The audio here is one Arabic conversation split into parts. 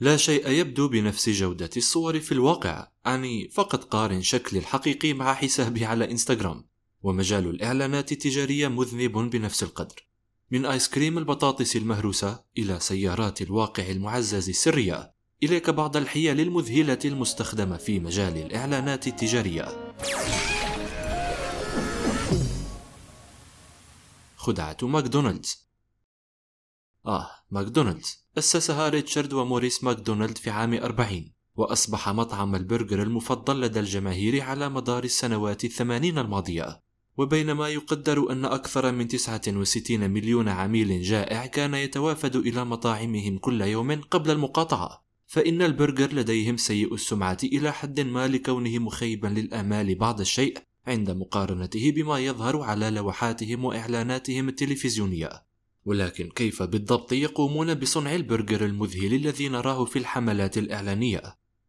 لا شيء يبدو بنفس جودة الصور في الواقع أعني فقط قارن شكل الحقيقي مع حسابي على إنستغرام ومجال الإعلانات التجارية مذنب بنفس القدر من آيس كريم البطاطس المهروسة إلى سيارات الواقع المعزز السرية إليك بعض الحيل المذهلة المستخدمة في مجال الإعلانات التجارية خدعة ماكدونالدز آه ماكدونالدز أسسها ريتشارد وموريس ماكدونالد في عام 40 وأصبح مطعم البرجر المفضل لدى الجماهير على مدار السنوات الثمانين الماضية وبينما يقدر أن أكثر من 69 مليون عميل جائع كان يتوافد إلى مطاعمهم كل يوم قبل المقاطعة فإن البرجر لديهم سيء السمعة إلى حد ما لكونه مخيبا للآمال بعض الشيء عند مقارنته بما يظهر على لوحاتهم وإعلاناتهم التلفزيونية ولكن كيف بالضبط يقومون بصنع البرجر المذهل الذي نراه في الحملات الإعلانية؟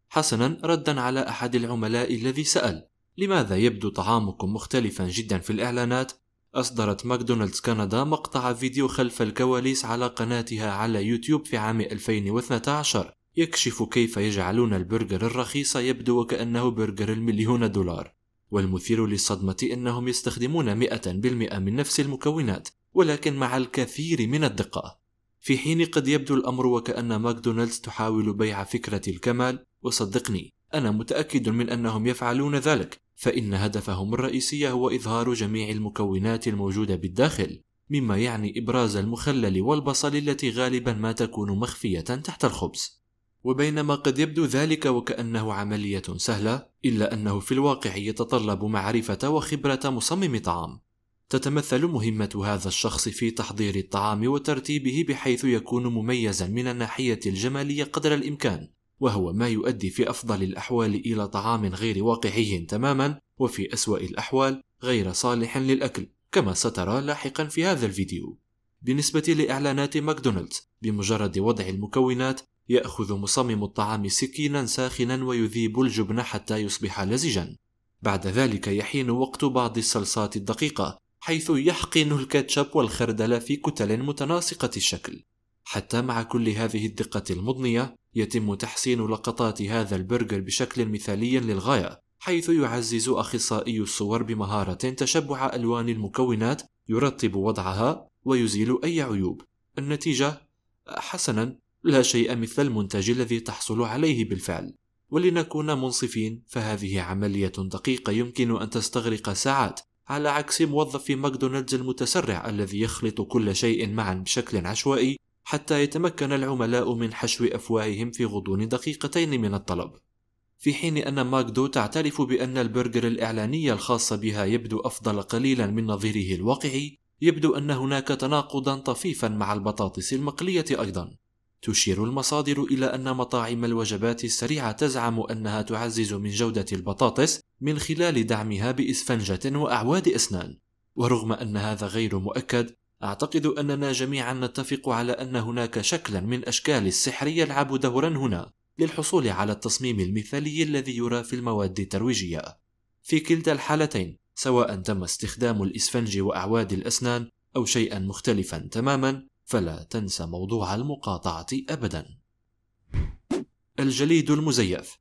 حسنا ردا على أحد العملاء الذي سأل لماذا يبدو طعامكم مختلفا جدا في الإعلانات؟ أصدرت ماكدونالدز كندا مقطع فيديو خلف الكواليس على قناتها على يوتيوب في عام 2012 يكشف كيف يجعلون البرجر الرخيص يبدو وكأنه برجر المليون دولار والمثير للصدمة أنهم يستخدمون 100% من نفس المكونات ولكن مع الكثير من الدقة في حين قد يبدو الأمر وكأن ماكدونالدز تحاول بيع فكرة الكمال وصدقني أنا متأكد من أنهم يفعلون ذلك فإن هدفهم الرئيسي هو إظهار جميع المكونات الموجودة بالداخل مما يعني إبراز المخلل والبصل التي غالبا ما تكون مخفية تحت الخبز وبينما قد يبدو ذلك وكأنه عملية سهلة إلا أنه في الواقع يتطلب معرفة وخبرة مصمم طعام تتمثل مهمة هذا الشخص في تحضير الطعام وترتيبه بحيث يكون مميزا من الناحية الجمالية قدر الإمكان، وهو ما يؤدي في أفضل الأحوال إلى طعام غير واقعي تماما، وفي أسوأ الأحوال غير صالح للأكل، كما سترى لاحقا في هذا الفيديو. بالنسبة لإعلانات ماكدونالدز، بمجرد وضع المكونات يأخذ مصمم الطعام سكينا ساخنا ويذيب الجبن حتى يصبح لزجا. بعد ذلك يحين وقت بعض الصلصات الدقيقة حيث يحقن الكاتشب والخردل في كتل متناسقة الشكل. حتى مع كل هذه الدقة المضنية، يتم تحسين لقطات هذا البرجر بشكل مثالي للغاية، حيث يعزز أخصائي الصور بمهارة تشبع ألوان المكونات، يرتب وضعها، ويزيل أي عيوب. النتيجة، حسنًا، لا شيء مثل المنتج الذي تحصل عليه بالفعل. ولنكون منصفين فهذه عملية دقيقة يمكن أن تستغرق ساعات على عكس موظف في ماكدونالدز المتسرع الذي يخلط كل شيء معا بشكل عشوائي حتى يتمكن العملاء من حشو أفواههم في غضون دقيقتين من الطلب في حين أن ماكدو تعترف بأن البرجر الإعلانية الخاصة بها يبدو أفضل قليلا من نظيره الواقعي يبدو أن هناك تناقضا طفيفا مع البطاطس المقلية أيضا تشير المصادر إلى أن مطاعم الوجبات السريعة تزعم أنها تعزز من جودة البطاطس من خلال دعمها بإسفنجة وأعواد أسنان، ورغم أن هذا غير مؤكد، أعتقد أننا جميعا نتفق على أن هناك شكلا من أشكال السحر يلعب دورا هنا للحصول على التصميم المثالي الذي يرى في المواد الترويجية. في كلتا الحالتين، سواء تم استخدام الإسفنج وأعواد الأسنان أو شيئا مختلفا تماما، فلا تنسى موضوع المقاطعة أبدا. الجليد المزيف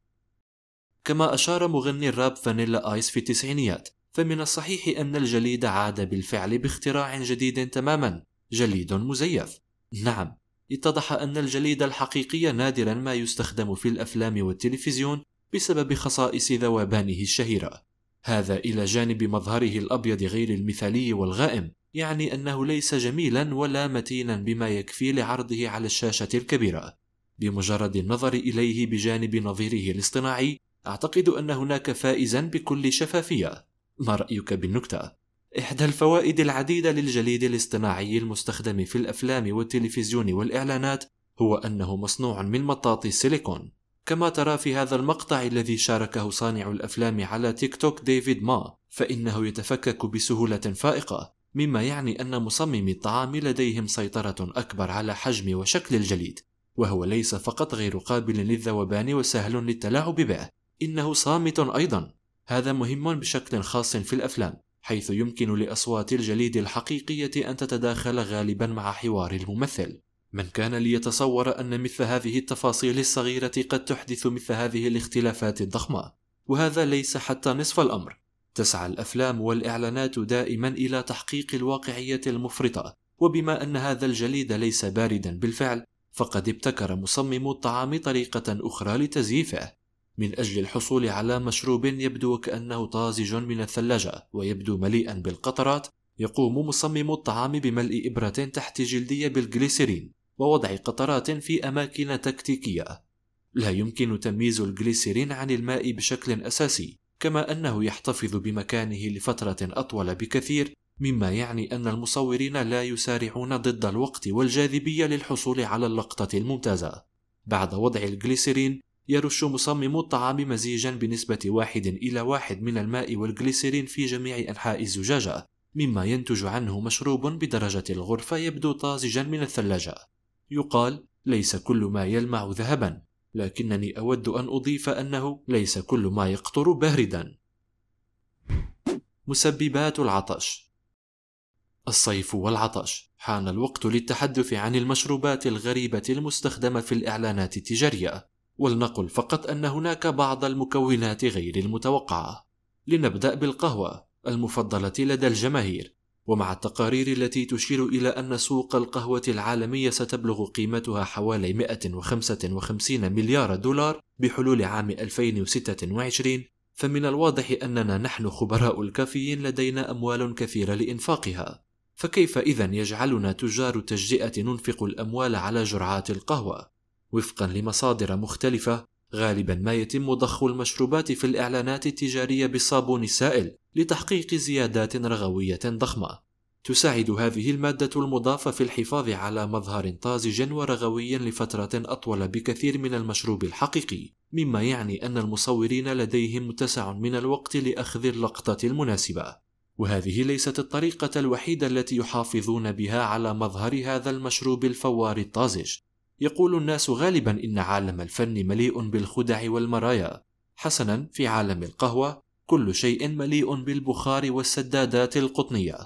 كما أشار مغني الراب فانيلا آيس في التسعينيات، فمن الصحيح أن الجليد عاد بالفعل باختراع جديد تماما، جليد مزيف. نعم، اتضح أن الجليد الحقيقي نادرا ما يستخدم في الأفلام والتلفزيون بسبب خصائص ذوبانه الشهيرة. هذا إلى جانب مظهره الأبيض غير المثالي والغائم، يعني أنه ليس جميلا ولا متينا بما يكفي لعرضه على الشاشة الكبيرة. بمجرد النظر إليه بجانب نظيره الاصطناعي، أعتقد أن هناك فائزا بكل شفافية. ما رأيك بالنكتة؟ إحدى الفوائد العديدة للجليد الاصطناعي المستخدم في الأفلام والتلفزيون والإعلانات هو أنه مصنوع من مطاط السيليكون. كما ترى في هذا المقطع الذي شاركه صانع الافلام على تيك توك ديفيد ما فانه يتفكك بسهوله فائقه مما يعني أن مصممي الطعام لديهم سيطرة أكبر على حجم وشكل الجليد وهو ليس فقط غير قابل للذوبان وسهل للتلاعب به إنه صامت أيضا هذا مهم بشكل خاص في الأفلام حيث يمكن لأصوات الجليد الحقيقية أن تتداخل غالبا مع حوار الممثل من كان ليتصور أن مثل هذه التفاصيل الصغيرة قد تحدث مثل هذه الاختلافات الضخمة وهذا ليس حتى نصف الأمر تسعى الافلام والاعلانات دائما الى تحقيق الواقعيه المفرطه وبما ان هذا الجليد ليس باردا بالفعل فقد ابتكر مصمم الطعام طريقه اخرى لتزييفه من اجل الحصول على مشروب يبدو كانه طازج من الثلاجه ويبدو مليئا بالقطرات يقوم مصمم الطعام بملء ابره تحت جلديه بالجليسرين ووضع قطرات في اماكن تكتيكيه لا يمكن تمييز الجليسرين عن الماء بشكل اساسي كما أنه يحتفظ بمكانه لفترة أطول بكثير مما يعني أن المصورين لا يسارعون ضد الوقت والجاذبية للحصول على اللقطة الممتازة. بعد وضع الجليسرين يرش مصمم الطعام مزيجا بنسبة واحد إلى واحد من الماء والجليسرين في جميع أنحاء الزجاجة مما ينتج عنه مشروب بدرجة الغرفة يبدو طازجا من الثلاجة يقال ليس كل ما يلمع ذهبا لكنني أود أن أضيف أنه ليس كل ما يقطر باردا. مسببات العطش الصيف والعطش حان الوقت للتحدث عن المشروبات الغريبة المستخدمة في الإعلانات التجارية، ولنقل فقط أن هناك بعض المكونات غير المتوقعة. لنبدأ بالقهوة المفضلة لدى الجماهير، ومع التقارير التي تشير إلى أن سوق القهوة العالمية ستبلغ قيمتها حوالي 155 مليار دولار بحلول عام 2026 فمن الواضح أننا نحن خبراء الكافيين لدينا أموال كثيرة لإنفاقها فكيف إذا يجعلنا تجار التجزئة ننفق الأموال على جرعات القهوة؟ وفقا لمصادر مختلفة غالبا ما يتم ضخ المشروبات في الإعلانات التجارية بالصابون السائل لتحقيق زيادات رغوية ضخمة. تساعد هذه المادة المضافة في الحفاظ على مظهر طازج ورغوي لفترة أطول بكثير من المشروب الحقيقي، مما يعني أن المصورين لديهم متسع من الوقت لأخذ اللقطة المناسبة. وهذه ليست الطريقة الوحيدة التي يحافظون بها على مظهر هذا المشروب الفوار الطازج، يقول الناس غالبا إن عالم الفن مليء بالخدع والمرايا حسنا في عالم القهوة كل شيء مليء بالبخار والسدادات القطنية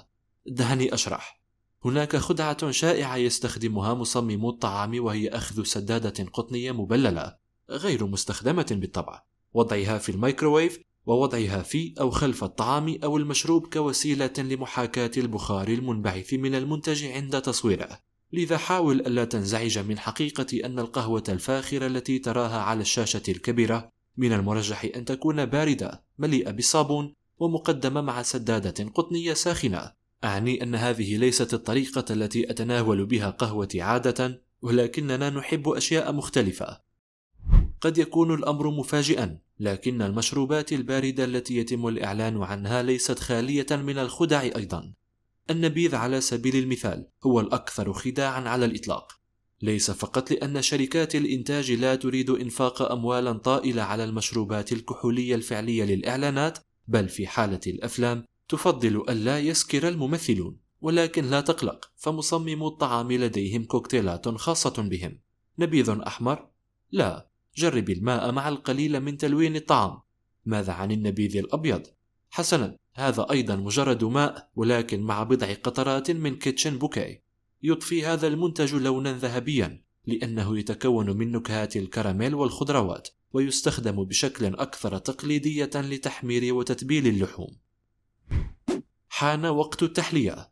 دعني أشرح هناك خدعة شائعة يستخدمها مصممو الطعام وهي أخذ سدادة قطنية مبللة غير مستخدمة بالطبع وضعها في الميكروويف ووضعها في أو خلف الطعام أو المشروب كوسيلة لمحاكاة البخار المنبعث من المنتج عند تصويره لذا حاول ألا تنزعج من حقيقة أن القهوة الفاخرة التي تراها على الشاشة الكبيرة من المرجح أن تكون باردة مليئة بالصابون ومقدمة مع سدادة قطنية ساخنة أعني أن هذه ليست الطريقة التي أتناول بها قهوتي عادة ولكننا نحب أشياء مختلفة قد يكون الأمر مفاجئا لكن المشروبات الباردة التي يتم الإعلان عنها ليست خالية من الخدع أيضا النبيذ على سبيل المثال هو الأكثر خداعا على الإطلاق ليس فقط لأن شركات الإنتاج لا تريد إنفاق أموالا طائلة على المشروبات الكحولية الفعلية للإعلانات بل في حالة الأفلام تفضل ألا يسكر الممثلون ولكن لا تقلق فمصممو الطعام لديهم كوكتيلات خاصة بهم نبيذ أحمر؟ لا جرب الماء مع القليل من تلوين الطعام ماذا عن النبيذ الأبيض؟ حسنا هذا أيضا مجرد ماء ولكن مع بضع قطرات من كيتشن بوكاي يضفي هذا المنتج لونا ذهبيا لأنه يتكون من نكهات الكراميل والخضروات ويستخدم بشكل أكثر تقليدية لتحمير وتتبيل اللحوم. حان وقت التحلية.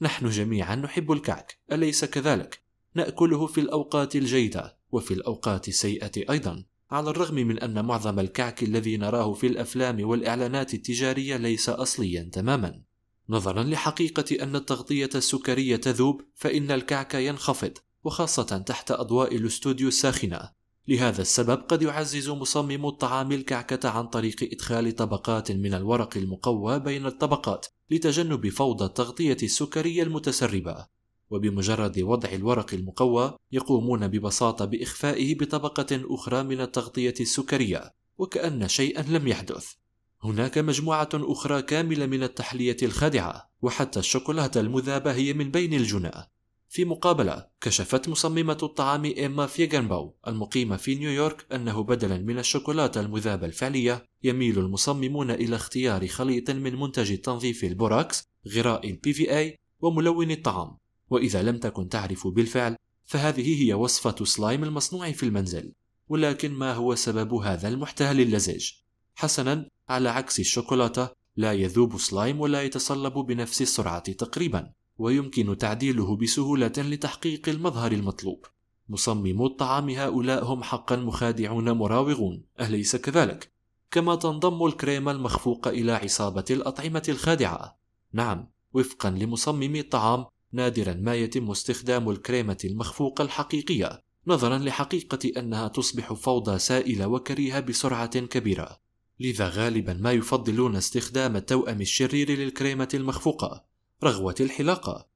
نحن جميعا نحب الكعك، أليس كذلك؟ نأكله في الأوقات الجيدة وفي الأوقات السيئة أيضا، على الرغم من أن معظم الكعك الذي نراه في الأفلام والإعلانات التجارية ليس أصليا تماما نظرا لحقيقة أن التغطية السكرية تذوب فإن الكعك ينخفض وخاصة تحت أضواء الاستوديو الساخنة لهذا السبب قد يعزز مصمم الطعام الكعكة عن طريق إدخال طبقات من الورق المقوى بين الطبقات لتجنب فوضى التغطية السكرية المتسربة وبمجرد وضع الورق المقوى يقومون ببساطه باخفائه بطبقه اخرى من التغطيه السكريه وكان شيئا لم يحدث هناك مجموعه اخرى كامله من التحليه الخادعه وحتى الشوكولاته المذابه هي من بين الجنى في مقابله كشفت مصممه الطعام ايما فيغنباو المقيمه في نيويورك انه بدلا من الشوكولاته المذابه الفعليه يميل المصممون الى اختيار خليط من منتج تنظيف البوراكس غراء البي في اي وملون الطعام وإذا لم تكن تعرف بالفعل فهذه هي وصفة سلايم المصنوع في المنزل ولكن ما هو سبب هذا المحتال اللزج؟ حسنا على عكس الشوكولاتة لا يذوب سلايم ولا يتصلب بنفس السرعة تقريبا ويمكن تعديله بسهولة لتحقيق المظهر المطلوب مصممو الطعام هؤلاء هم حقا مخادعون مراوغون أليس كذلك؟ كما تنضم الكريمة المخفوقة إلى عصابة الأطعمة الخادعة نعم وفقا لمصمم الطعام نادرا ما يتم استخدام الكريمة المخفوقة الحقيقية نظرا لحقيقة أنها تصبح فوضى سائلة وكريهة بسرعة كبيرة لذا غالبا ما يفضلون استخدام التوأم الشرير للكريمة المخفوقة رغوة الحلاقة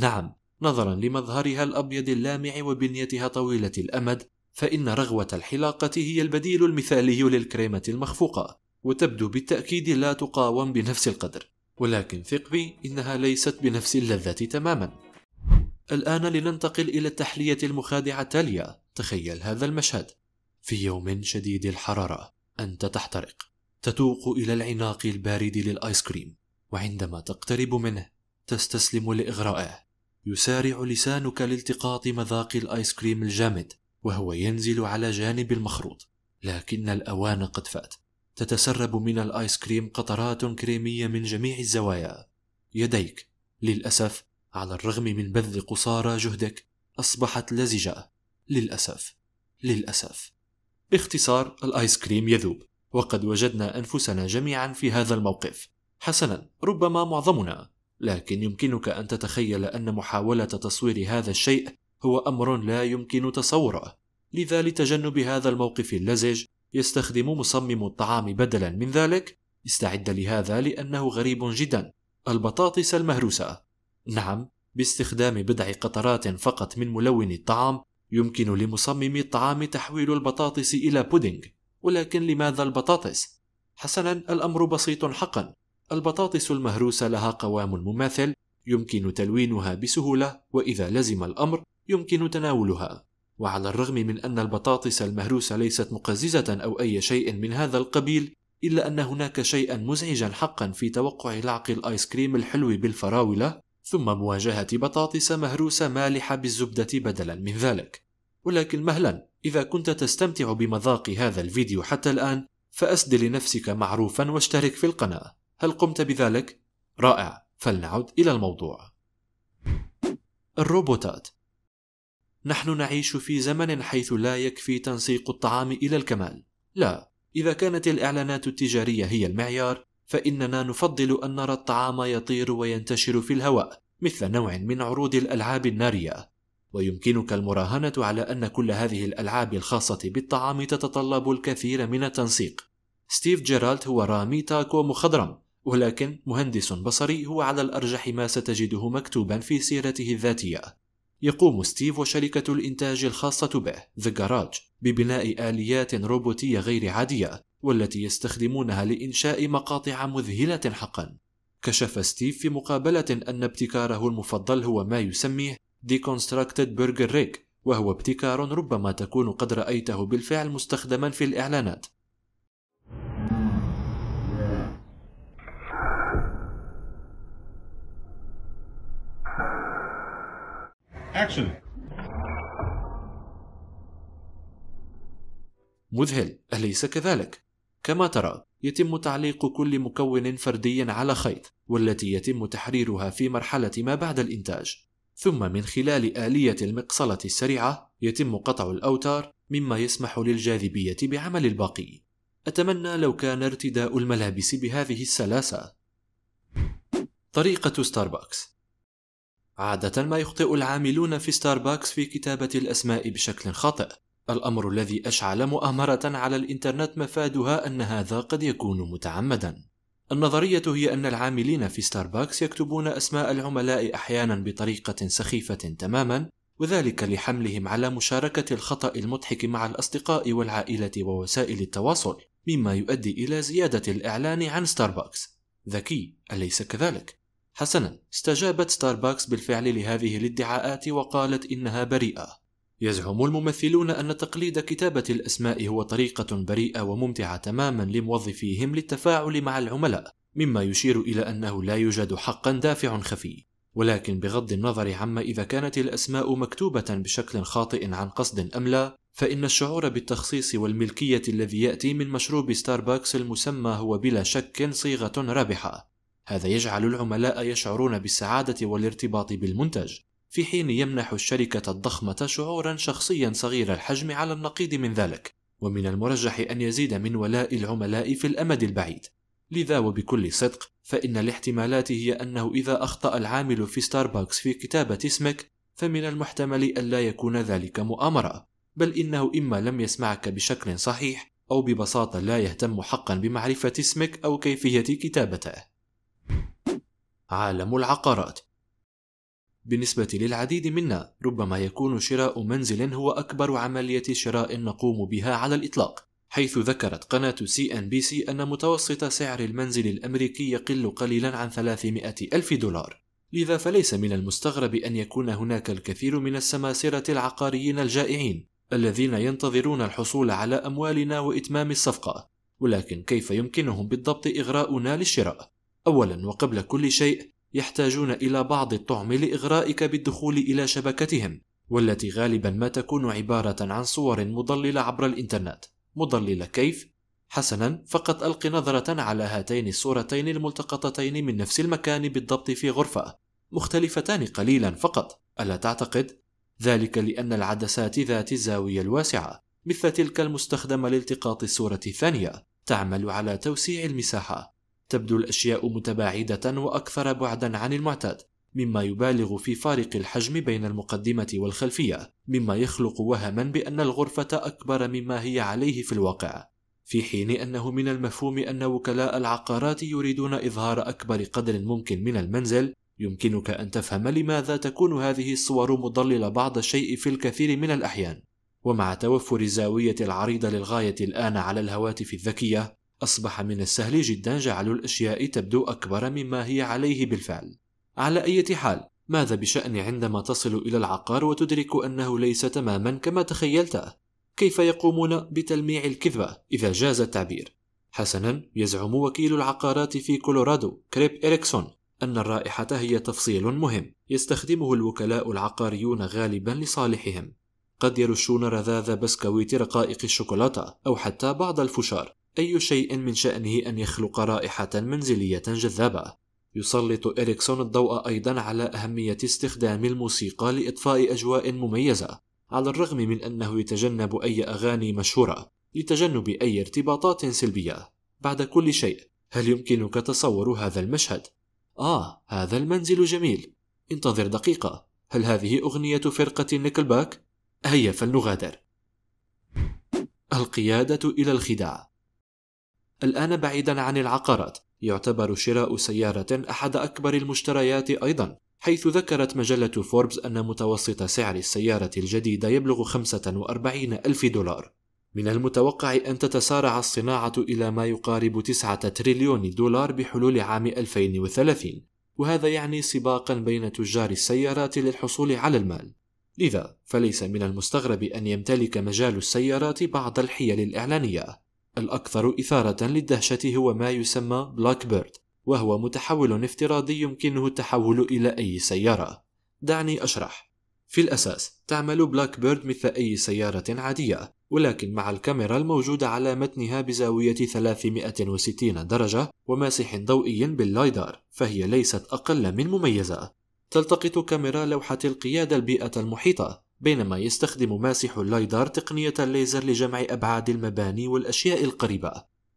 نعم نظرا لمظهرها الأبيض اللامع وبنيتها طويلة الأمد فإن رغوة الحلاقة هي البديل المثالي للكريمة المخفوقة وتبدو بالتأكيد لا تقاوم بنفس القدر ولكن ثق بي إنها ليست بنفس اللذة تماما الآن لننتقل إلى التحلية المخادعة تاليا تخيل هذا المشهد في يوم شديد الحرارة أنت تحترق تتوق إلى العناق البارد للآيس كريم وعندما تقترب منه تستسلم لإغرائه يسارع لسانك لالتقاط مذاق الآيس كريم الجامد وهو ينزل على جانب المخروط لكن الأوان قد فات تتسرب من الآيس كريم قطرات كريمية من جميع الزوايا يديك للأسف على الرغم من بذل قصارى جهدك أصبحت لزجة للأسف للأسف باختصار الآيس كريم يذوب وقد وجدنا أنفسنا جميعا في هذا الموقف حسنا ربما معظمنا لكن يمكنك أن تتخيل أن محاولة تصوير هذا الشيء هو أمر لا يمكن تصوره لذا لتجنب هذا الموقف اللزج يستخدم مصمم الطعام بدلا من ذلك استعد لهذا لأنه غريب جدا البطاطس المهروسة نعم باستخدام بضع قطرات فقط من ملون الطعام يمكن لمصمم الطعام تحويل البطاطس إلى بودينغ ولكن لماذا البطاطس؟ حسنا الأمر بسيط حقا البطاطس المهروسة لها قوام مماثل يمكن تلوينها بسهولة وإذا لزم الأمر يمكن تناولها وعلى الرغم من أن البطاطس المهروسة ليست مقززة أو أي شيء من هذا القبيل إلا أن هناك شيئا مزعجا حقا في توقع لعق الآيس كريم الحلو بالفراولة ثم مواجهة بطاطس مهروسة مالحة بالزبدة بدلا من ذلك ولكن مهلا إذا كنت تستمتع بمذاق هذا الفيديو حتى الآن فأسد لنفسك معروفا واشترك في القناة هل قمت بذلك؟ رائع فلنعد إلى الموضوع الروبوتات نحن نعيش في زمن حيث لا يكفي تنسيق الطعام الى الكمال لا اذا كانت الاعلانات التجاريه هي المعيار فاننا نفضل ان نرى الطعام يطير وينتشر في الهواء مثل نوع من عروض الالعاب الناريه ويمكنك المراهنه على ان كل هذه الالعاب الخاصه بالطعام تتطلب الكثير من التنسيق ستيف جيرالد هو رامي تاكو مخضرم ولكن مهندس بصري هو على الارجح ما ستجده مكتوبا في سيرته الذاتيه يقوم ستيف وشركة الإنتاج الخاصة به The Garage ببناء آليات روبوتية غير عادية والتي يستخدمونها لإنشاء مقاطع مذهلة حقا كشف ستيف في مقابلة أن ابتكاره المفضل هو ما يسميه Deconstructed Burger Rig وهو ابتكار ربما تكون قد رأيته بالفعل مستخدما في الإعلانات Action. مذهل أليس كذلك؟ كما ترى يتم تعليق كل مكون فردي على خيط والتي يتم تحريرها في مرحلة ما بعد الإنتاج ثم من خلال آلية المقصلة السريعة يتم قطع الأوتار مما يسمح للجاذبية بعمل الباقي أتمنى لو كان ارتداء الملابس بهذه السلاسة طريقة ستاربكس عادة ما يخطئ العاملون في ستاربكس في كتابة الأسماء بشكل خاطئ الأمر الذي أشعل مؤامرة على الإنترنت مفادها أن هذا قد يكون متعمدا النظرية هي أن العاملين في ستاربكس يكتبون أسماء العملاء أحيانا بطريقة سخيفة تماما وذلك لحملهم على مشاركة الخطأ المضحك مع الأصدقاء والعائلة ووسائل التواصل مما يؤدي إلى زيادة الإعلان عن ستاربكس ذكي أليس كذلك؟ حسنا استجابت ستاربكس بالفعل لهذه الادعاءات وقالت انها بريئه يزعم الممثلون ان تقليد كتابه الاسماء هو طريقه بريئه وممتعه تماما لموظفيهم للتفاعل مع العملاء مما يشير الى انه لا يوجد حقا دافع خفي ولكن بغض النظر عما اذا كانت الاسماء مكتوبه بشكل خاطئ عن قصد ام لا فان الشعور بالتخصيص والملكيه الذي ياتي من مشروب ستاربكس المسمى هو بلا شك صيغه رابحه هذا يجعل العملاء يشعرون بالسعادة والارتباط بالمنتج في حين يمنح الشركة الضخمة شعورا شخصيا صغير الحجم على النقيض من ذلك ومن المرجح أن يزيد من ولاء العملاء في الأمد البعيد لذا وبكل صدق فإن الاحتمالات هي أنه إذا أخطأ العامل في ستاربكس في كتابة اسمك فمن المحتمل ألا يكون ذلك مؤامرة بل إنه إما لم يسمعك بشكل صحيح أو ببساطة لا يهتم حقا بمعرفة اسمك أو كيفية كتابته عالم العقارات بالنسبة للعديد منا ربما يكون شراء منزل هو أكبر عملية شراء نقوم بها على الإطلاق حيث ذكرت قناة سي أن بي سي أن متوسط سعر المنزل الأمريكي يقل قليلا عن 300 ألف دولار لذا فليس من المستغرب أن يكون هناك الكثير من السماسرة العقاريين الجائعين الذين ينتظرون الحصول على أموالنا وإتمام الصفقة ولكن كيف يمكنهم بالضبط إغراؤنا للشراء؟ اولا وقبل كل شيء يحتاجون الى بعض الطعم لاغرائك بالدخول الى شبكتهم والتي غالبا ما تكون عباره عن صور مضلله عبر الانترنت مضلله كيف حسنا فقط الق نظره على هاتين الصورتين الملتقطتين من نفس المكان بالضبط في غرفه مختلفتان قليلا فقط الا تعتقد ذلك لان العدسات ذات الزاويه الواسعه مثل تلك المستخدمه لالتقاط الصوره الثانيه تعمل على توسيع المساحه تبدو الأشياء متباعدة وأكثر بعدا عن المعتاد مما يبالغ في فارق الحجم بين المقدمة والخلفية مما يخلق وهما بأن الغرفة أكبر مما هي عليه في الواقع في حين أنه من المفهوم أن وكلاء العقارات يريدون إظهار أكبر قدر ممكن من المنزل يمكنك أن تفهم لماذا تكون هذه الصور مضللة بعض الشيء في الكثير من الأحيان ومع توفر الزاوية العريضة للغاية الآن على الهواتف الذكية أصبح من السهل جدا جعل الأشياء تبدو أكبر مما هي عليه بالفعل. على أي حال، ماذا بشأن عندما تصل إلى العقار وتدرك أنه ليس تماما كما تخيلته؟ كيف يقومون بتلميع الكذبة إذا جاز التعبير؟ حسنا يزعم وكيل العقارات في كولورادو كريب إريكسون أن الرائحة هي تفصيل مهم يستخدمه الوكلاء العقاريون غالبا لصالحهم قد يرشون رذاذ بسكويت رقائق الشوكولاتة أو حتى بعض الفشار أي شيء من شأنه أن يخلق رائحة منزلية جذابة. يسلط إريكسون الضوء أيضا على أهمية استخدام الموسيقى لإطفاء أجواء مميزة، على الرغم من أنه يتجنب أي أغاني مشهورة لتجنب أي ارتباطات سلبية. بعد كل شيء، هل يمكنك تصور هذا المشهد؟ آه، هذا المنزل جميل. انتظر دقيقة، هل هذه أغنية فرقة نيكلباك؟ هيا فلنغادر. القيادة إلى الخداع الآن بعيدا عن العقارات يعتبر شراء سيارة أحد أكبر المشتريات أيضا حيث ذكرت مجلة فوربس أن متوسط سعر السيارة الجديدة يبلغ 45 ألف دولار من المتوقع أن تتسارع الصناعة إلى ما يقارب 9 تريليون دولار بحلول عام 2030 وهذا يعني سباقا بين تجار السيارات للحصول على المال لذا فليس من المستغرب أن يمتلك مجال السيارات بعض الحيل الإعلانية الأكثر إثارة للدهشة هو ما يسمى بلاك بيرد وهو متحول افتراضي يمكنه التحول إلى أي سيارة دعني أشرح في الأساس تعمل بلاك بيرد مثل أي سيارة عادية ولكن مع الكاميرا الموجودة على متنها بزاوية 360 درجة وماسح ضوئي باللايدار فهي ليست أقل من مميزة تلتقط كاميرا لوحة القيادة البيئة المحيطة بينما يستخدم ماسح اللايدار تقنية الليزر لجمع أبعاد المباني والأشياء القريبة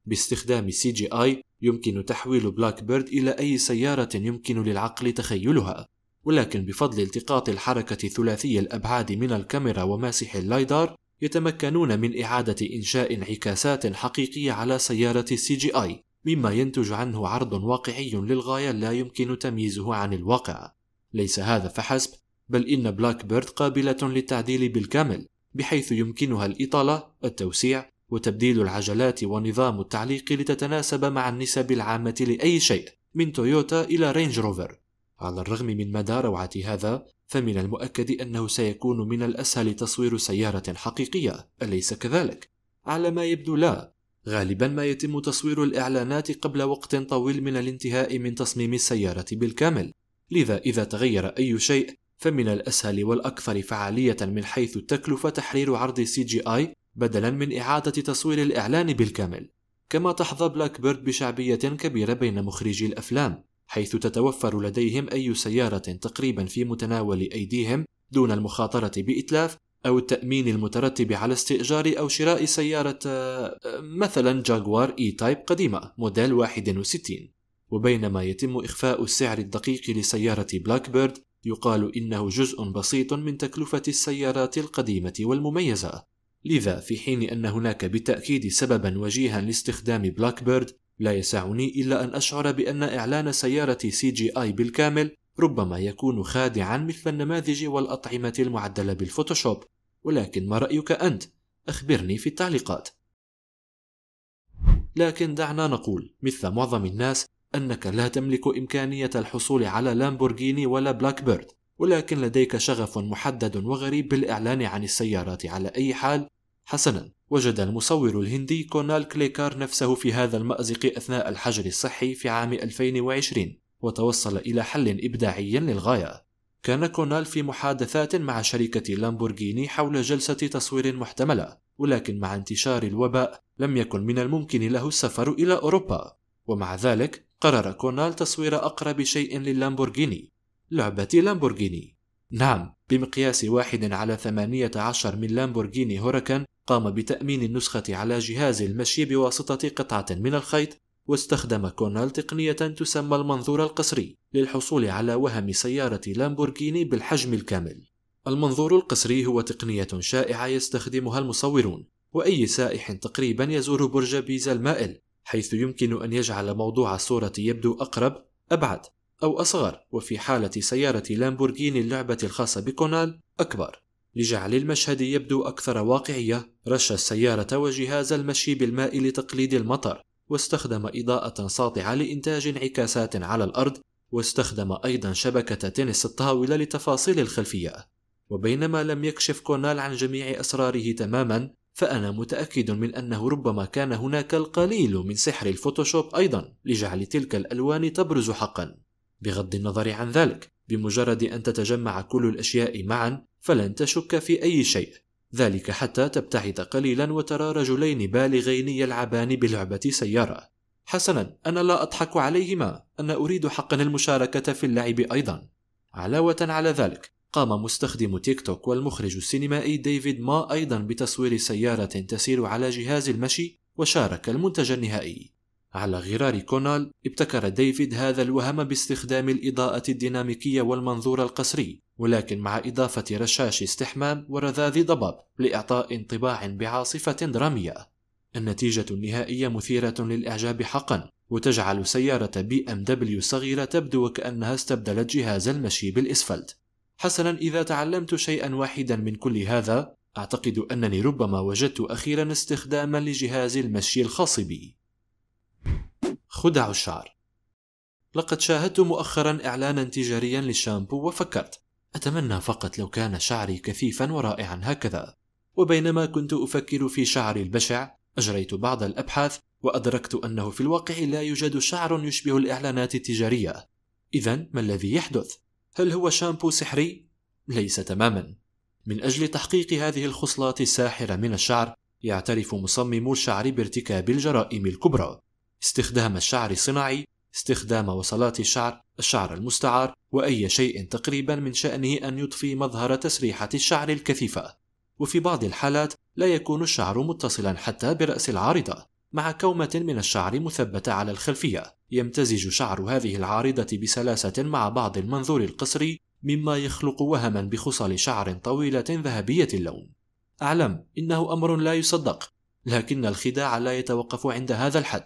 باستخدام سي جي آي يمكن تحويل بلاك بيرد إلى أي سيارة يمكن للعقل تخيلها ولكن بفضل التقاط الحركة ثلاثي الأبعاد من الكاميرا وماسح اللايدار يتمكنون من إعادة إنشاء انعكاسات حقيقية على سيارة سي جي آي مما ينتج عنه عرض واقعي للغاية لا يمكن تمييزه عن الواقع ليس هذا فحسب بل إن بلاك بيرد قابلة للتعديل بالكامل بحيث يمكنها الإطالة، التوسيع، وتبديل العجلات ونظام التعليق لتتناسب مع النسب العامة لأي شيء من تويوتا إلى رينج روفر. على الرغم من مدى روعة هذا، فمن المؤكد أنه سيكون من الأسهل تصوير سيارة حقيقية، أليس كذلك؟ على ما يبدو لا، غالبا ما يتم تصوير الإعلانات قبل وقت طويل من الانتهاء من تصميم السيارة بالكامل، لذا إذا تغير أي شيء فمن الأسهل والأكثر فعالية من حيث التكلفة تحرير عرض سي جي آي بدلا من إعادة تصوير الإعلان بالكامل كما تحظى بلاك بيرد بشعبية كبيرة بين مخرجي الأفلام حيث تتوفر لديهم أي سيارة تقريبا في متناول أيديهم دون المخاطرة بإتلاف أو التأمين المترتب على استئجار أو شراء سيارة آه، مثلا جاغوار إي تايب قديمة موديل 61 وبينما يتم إخفاء السعر الدقيق لسيارة بلاك بيرد يقال إنه جزء بسيط من تكلفة السيارات القديمة والمميزة لذا في حين أن هناك بالتأكيد سببا وجيها لاستخدام بلاك بيرد لا يسعني إلا أن أشعر بأن إعلان سيارة سي جي آي بالكامل ربما يكون خادعا مثل النماذج والأطعمة المعدلة بالفوتوشوب ولكن ما رأيك أنت؟ أخبرني في التعليقات لكن دعنا نقول مثل معظم الناس أنك لا تملك إمكانية الحصول على لامبورغيني ولا بلاك بيرد ولكن لديك شغف محدد وغريب بالإعلان عن السيارات على أي حال حسنا وجد المصور الهندي كونال كليكار نفسه في هذا المأزق أثناء الحجر الصحي في عام 2020 وتوصل إلى حل إبداعي للغاية كان كونال في محادثات مع شركة لامبورغيني حول جلسة تصوير محتملة ولكن مع انتشار الوباء لم يكن من الممكن له السفر إلى أوروبا ومع ذلك قرر كونال تصوير أقرب شيء لللامبورغيني لعبة لامبورغيني نعم بمقياس واحد على ثمانية عشر من لامبورغيني هوركان قام بتأمين النسخة على جهاز المشي بواسطة قطعة من الخيط واستخدم كونال تقنية تسمى المنظور القصري للحصول على وهم سيارة لامبورغيني بالحجم الكامل المنظور القصري هو تقنية شائعة يستخدمها المصورون وأي سائح تقريبا يزور برج بيزا المائل حيث يمكن أن يجعل موضوع الصورة يبدو أقرب، أبعد، أو أصغر، وفي حالة سيارة لامبورغيني اللعبة الخاصة بكونال أكبر. لجعل المشهد يبدو أكثر واقعية، رش السيارة وجهاز المشي بالماء لتقليد المطر، واستخدم إضاءة ساطعة لإنتاج انعكاسات على الأرض، واستخدم أيضا شبكة تنس الطاولة لتفاصيل الخلفية. وبينما لم يكشف كونال عن جميع أسراره تماما، فأنا متأكد من أنه ربما كان هناك القليل من سحر الفوتوشوب أيضا لجعل تلك الألوان تبرز حقا بغض النظر عن ذلك بمجرد أن تتجمع كل الأشياء معا فلن تشك في أي شيء ذلك حتى تبتعد قليلا وترى رجلين بالغين يلعبان بلعبة سيارة حسنا أنا لا أضحك عليهما أنا أريد حقا المشاركة في اللعب أيضا علاوة على ذلك قام مستخدم تيك توك والمخرج السينمائي ديفيد ما أيضا بتصوير سيارة تسير على جهاز المشي وشارك المنتج النهائي على غرار كونال ابتكر ديفيد هذا الوهم باستخدام الإضاءة الديناميكية والمنظور القصري ولكن مع إضافة رشاش استحمام ورذاذ ضباب لإعطاء انطباع بعاصفة درامية النتيجة النهائية مثيرة للإعجاب حقا وتجعل سيارة بي ام دبليو صغيرة تبدو وكأنها استبدلت جهاز المشي بالإسفلت حسنا إذا تعلمت شيئا واحدا من كل هذا أعتقد أنني ربما وجدت أخيرا استخداما لجهاز المشي الخاص بي خدع الشعر لقد شاهدت مؤخرا إعلانا تجاريا للشامبو وفكرت أتمنى فقط لو كان شعري كثيفا ورائعا هكذا وبينما كنت أفكر في شعري البشع أجريت بعض الأبحاث وأدركت أنه في الواقع لا يوجد شعر يشبه الإعلانات التجارية إذا ما الذي يحدث؟ هل هو شامبو سحري؟ ليس تماما من أجل تحقيق هذه الخصلات الساحرة من الشعر يعترف مصممو الشعر بارتكاب الجرائم الكبرى استخدام الشعر الصناعي استخدام وصلات الشعر الشعر المستعار وأي شيء تقريبا من شأنه أن يضفي مظهر تسريحة الشعر الكثيفة وفي بعض الحالات لا يكون الشعر متصلا حتى برأس العارضة مع كومة من الشعر مثبتة على الخلفية يمتزج شعر هذه العارضة بسلاسة مع بعض المنظور القصري مما يخلق وهما بخصل شعر طويلة ذهبية اللون أعلم إنه أمر لا يصدق لكن الخداع لا يتوقف عند هذا الحد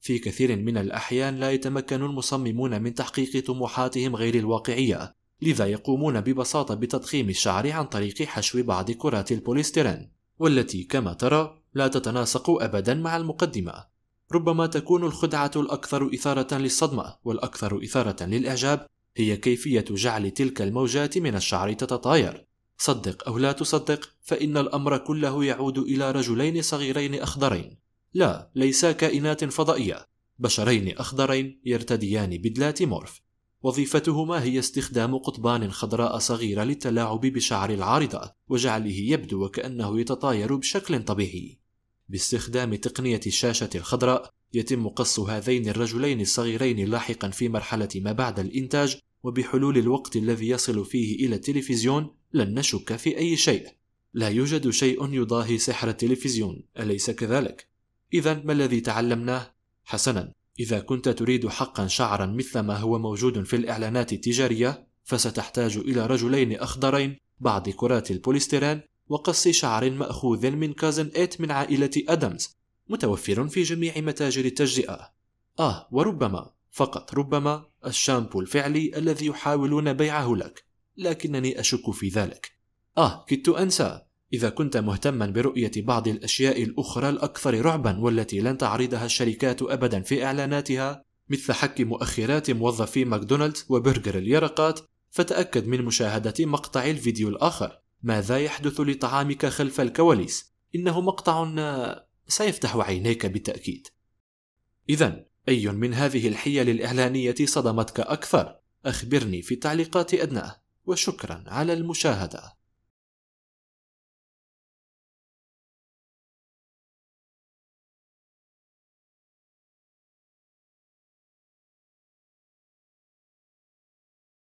في كثير من الأحيان لا يتمكن المصممون من تحقيق طموحاتهم غير الواقعية لذا يقومون ببساطة بتضخيم الشعر عن طريق حشو بعض كرات البوليستيرين والتي كما ترى لا تتناسق أبدا مع المقدمة ربما تكون الخدعة الأكثر إثارة للصدمة والأكثر إثارة للإعجاب هي كيفية جعل تلك الموجات من الشعر تتطاير صدق أو لا تصدق فإن الأمر كله يعود إلى رجلين صغيرين أخضرين لا ليسا كائنات فضائية بشرين أخضرين يرتديان بدلات مورف وظيفتهما هي استخدام قطبان خضراء صغيرة للتلاعب بشعر العارضة وجعله يبدو وكأنه يتطاير بشكل طبيعي باستخدام تقنية الشاشة الخضراء يتم قص هذين الرجلين الصغيرين لاحقا في مرحلة ما بعد الإنتاج وبحلول الوقت الذي يصل فيه إلى التلفزيون لن نشك في أي شيء لا يوجد شيء يضاهي سحر التلفزيون أليس كذلك؟ إذا ما الذي تعلمناه؟ حسنا إذا كنت تريد حقا شعرا مثل ما هو موجود في الإعلانات التجارية فستحتاج إلى رجلين أخضرين بعض كرات البوليستيرين وقص شعر مأخوذ من كازن إيت من عائلة أدمز متوفر في جميع متاجر التجزئة آه وربما فقط ربما الشامبو الفعلي الذي يحاولون بيعه لك لكنني أشك في ذلك آه كدت أنسى إذا كنت مهتما برؤية بعض الأشياء الأخرى الأكثر رعبا والتي لن تعرضها الشركات أبدا في إعلاناتها مثل حك مؤخرات موظفي ماكدونالدز وبرجر اليرقات فتأكد من مشاهدة مقطع الفيديو الآخر ماذا يحدث لطعامك خلف الكواليس انه مقطع سيفتح عينيك بالتاكيد اذا اي من هذه الحيل الاعلانيه صدمتك اكثر اخبرني في التعليقات ادناه وشكرا على المشاهده